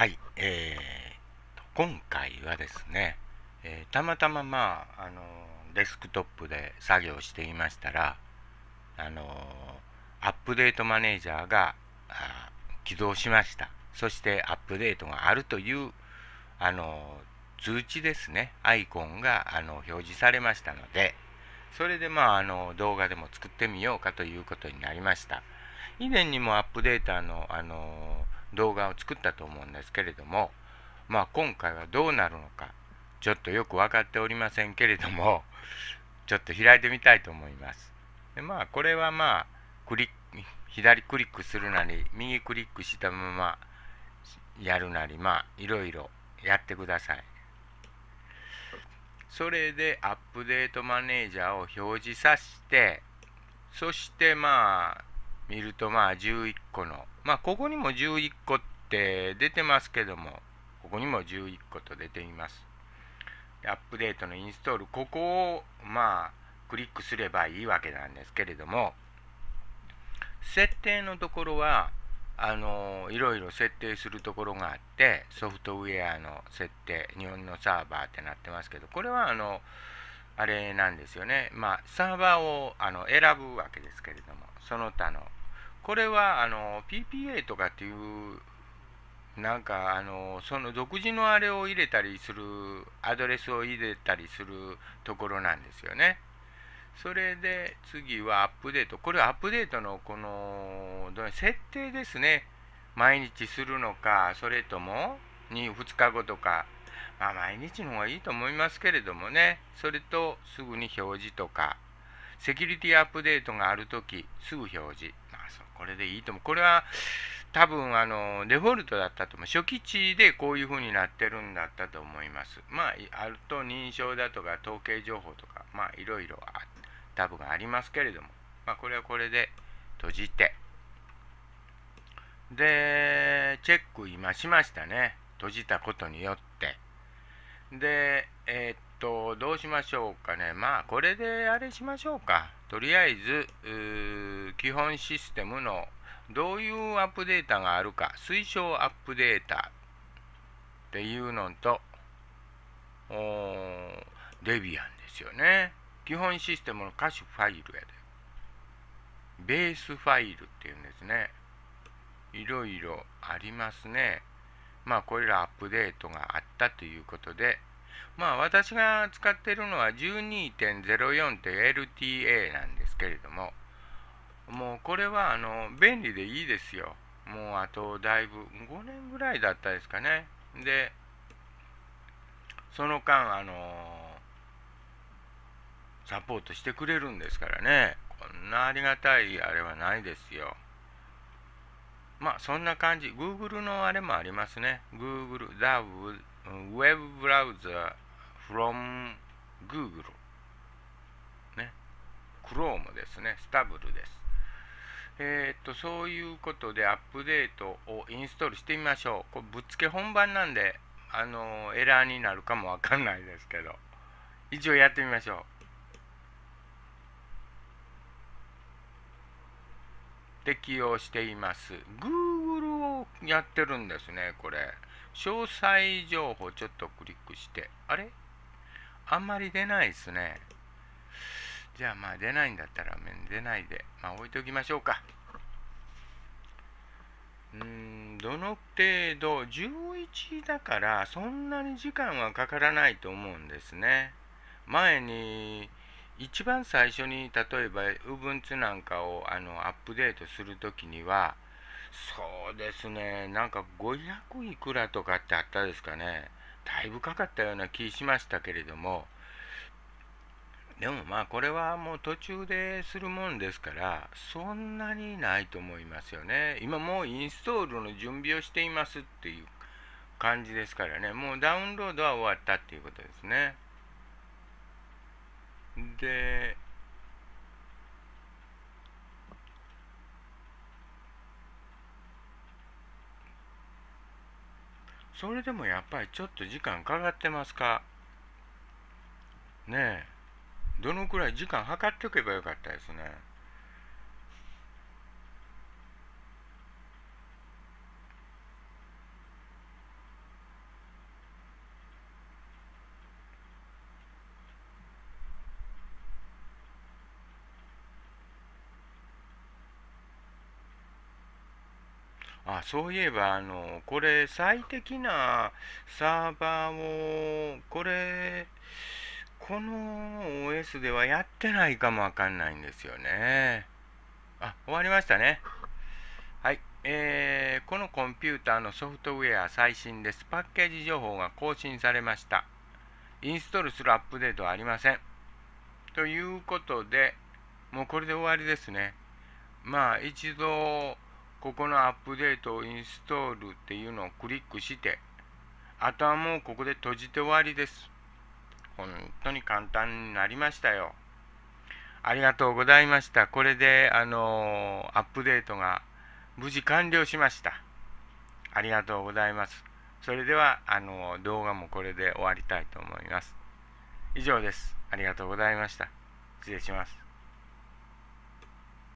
はい、えー、今回はですね、えー、たまたままあ、あのデスクトップで作業していましたら、あのアップデートマネージャーが起動しました。そしてアップデートがあるという、あの通知ですね、アイコンが、あの表示されましたので、それでまあ、あの動画でも作ってみようかということになりました。以前にもアップデータの、あの動画を作ったと思うんですけれども、まあ、今回はどうなるのかちょっとよく分かっておりませんけれども ちょっと開いてみたいと思います。でまあこれはまあクリック左クリックするなり右クリックしたままやるなりまあいろいろやってください。それでアップデートマネージャーを表示させてそしてまあ見るとまあ11個の、まあここにも11個って出てますけども、ここにも11個と出ています。アップデートのインストール、ここをまあクリックすればいいわけなんですけれども、設定のところは、あのいろいろ設定するところがあってソフトウェアの設定日本のサーバーってなってますけどこれはあのあれなんですよねまあサーバーをあの選ぶわけですけれどもその他のこれはあの PPA とかっていうなんかあのその独自のあれを入れたりするアドレスを入れたりするところなんですよね。それで次はアップデート。これはアップデートのこの設定ですね。毎日するのか、それともに2日後とか、まあ、毎日の方がいいと思いますけれどもね、それとすぐに表示とか。セキュリティアップデートがあるとき、すぐ表示。まあ、そうこれでいいと思う。これは、多分、あの、デフォルトだったと思う。初期値でこういうふうになってるんだったと思います。まあ、あると認証だとか、統計情報とか、まあ、いろいろ多分ありますけれども、まあ、これはこれで閉じて、で、チェック今しましたね。閉じたことによって。で、えー、っとどうしましょうかねまあこれであれしましょうかとりあえず基本システムのどういうアップデータがあるか推奨アップデータっていうのとデビアンですよね基本システムの歌手ファイルやでベースファイルっていうんですねいろいろありますねまあこれらアップデートがあったということでまあ私が使ってるのは12.04って LTA なんですけれどももうこれはあの便利でいいですよもうあとだいぶ5年ぐらいだったですかねでその間あのサポートしてくれるんですからねこんなありがたいあれはないですよまあそんな感じ Google のあれもありますね Google ウェブブラウザー from Google、ね、Chrome ですね、スタブルです。えー、っと、そういうことでアップデートをインストールしてみましょう。これぶっつけ本番なんで、あのエラーになるかもわかんないですけど、一応やってみましょう。適用しています。Google をやってるんですね、これ。詳細情報ちょっとクリックして、あれあんまり出ないですね。じゃあまあ出ないんだったら出ないで、まあ置いておきましょうか。うん、どの程度、11だからそんなに時間はかからないと思うんですね。前に一番最初に例えば Ubuntu なんかをあのアップデートするときには、そうですね、なんか500いくらとかってあったですかね、だいぶかかったような気しましたけれども、でもまあ、これはもう途中でするもんですから、そんなにないと思いますよね。今もうインストールの準備をしていますっていう感じですからね、もうダウンロードは終わったっていうことですね。で、それでもやっぱりちょっと時間かかってますかねえどのくらい時間計っておけばよかったですねあそういえばあのこれ最適なサーバーをこれこの OS ではやってないかもわかんないんですよねあ終わりましたねはいえー、このコンピューターのソフトウェア最新ですパッケージ情報が更新されましたインストールするアップデートはありませんということでもうこれで終わりですねまあ一度ここのアップデートをインストールっていうのをクリックしてあとはもうここで閉じて終わりです本当に簡単になりましたよありがとうございましたこれであのアップデートが無事完了しましたありがとうございますそれではあの動画もこれで終わりたいと思います以上ですありがとうございました失礼します